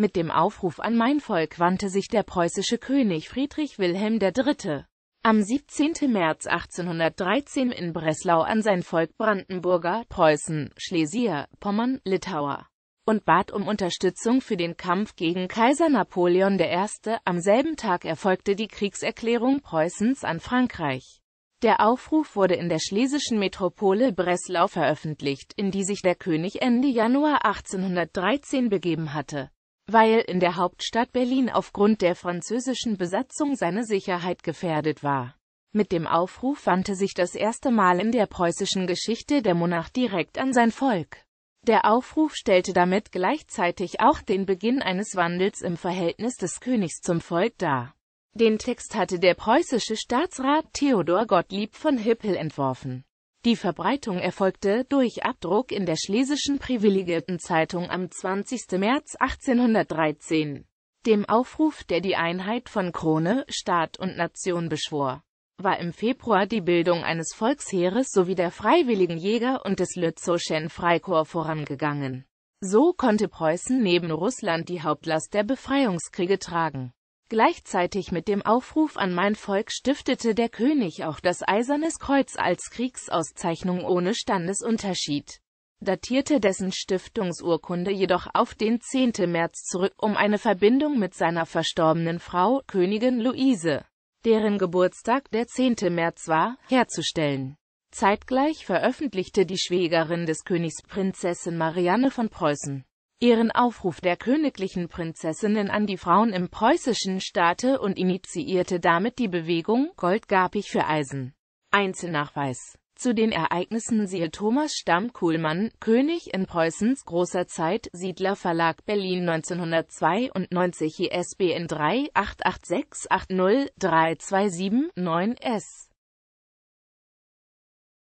Mit dem Aufruf an mein Volk wandte sich der preußische König Friedrich Wilhelm III. am 17. März 1813 in Breslau an sein Volk Brandenburger, Preußen, Schlesier, Pommern, Litauer und bat um Unterstützung für den Kampf gegen Kaiser Napoleon I. Am selben Tag erfolgte die Kriegserklärung Preußens an Frankreich. Der Aufruf wurde in der schlesischen Metropole Breslau veröffentlicht, in die sich der König Ende Januar 1813 begeben hatte weil in der Hauptstadt Berlin aufgrund der französischen Besatzung seine Sicherheit gefährdet war. Mit dem Aufruf wandte sich das erste Mal in der preußischen Geschichte der Monarch direkt an sein Volk. Der Aufruf stellte damit gleichzeitig auch den Beginn eines Wandels im Verhältnis des Königs zum Volk dar. Den Text hatte der preußische Staatsrat Theodor Gottlieb von Hippel entworfen. Die Verbreitung erfolgte durch Abdruck in der Schlesischen Privilegiertenzeitung am 20. März 1813, dem Aufruf, der die Einheit von Krone, Staat und Nation beschwor war im Februar die Bildung eines Volksheeres sowie der Freiwilligen Jäger und des Lützowschen Freikorps vorangegangen. So konnte Preußen neben Russland die Hauptlast der Befreiungskriege tragen Gleichzeitig mit dem Aufruf an mein Volk stiftete der König auch das Eisernes Kreuz als Kriegsauszeichnung ohne Standesunterschied, datierte dessen Stiftungsurkunde jedoch auf den 10. März zurück, um eine Verbindung mit seiner verstorbenen Frau, Königin Luise, deren Geburtstag der 10. März war, herzustellen. Zeitgleich veröffentlichte die Schwägerin des Königs Prinzessin Marianne von Preußen ihren Aufruf der königlichen Prinzessinnen an die Frauen im preußischen Staate und initiierte damit die Bewegung Gold gab ich für Eisen. Einzelnachweis zu den Ereignissen siehe Thomas Stamm Kuhlmann, König in Preußens großer Zeit, Siedler Verlag Berlin 1992 ISBN 3 88680 9 S.